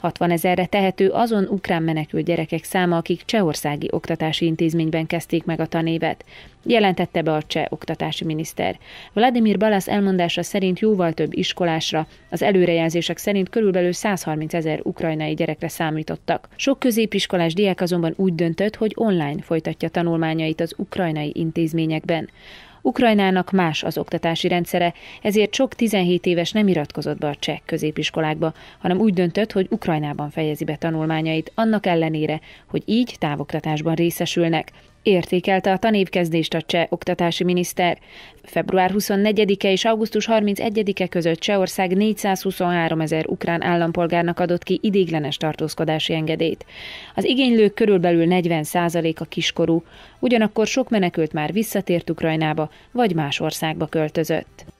60 ezerre tehető azon ukrán menekült gyerekek száma, akik csehországi oktatási intézményben kezdték meg a tanévet. Jelentette be a cseh oktatási miniszter. Vladimir Balasz elmondása szerint jóval több iskolásra, az előrejelzések szerint körülbelül 130 ezer ukrajnai gyerekre számítottak. Sok középiskolás diák azonban úgy döntött, hogy online folytatja tanulmányait az ukrajnai intézményekben. Ukrajnának más az oktatási rendszere, ezért sok 17 éves nem iratkozott be a cseh középiskolákba, hanem úgy döntött, hogy Ukrajnában fejezi be tanulmányait, annak ellenére, hogy így távoktatásban részesülnek. Értékelte a tanévkezdést a cseh oktatási miniszter. Február 24-e és augusztus 31-e között Csehország 423 ezer ukrán állampolgárnak adott ki idéglenes tartózkodási engedélyt. Az igénylők körülbelül 40 a kiskorú, ugyanakkor sok menekült már visszatért Ukrajnába vagy más országba költözött.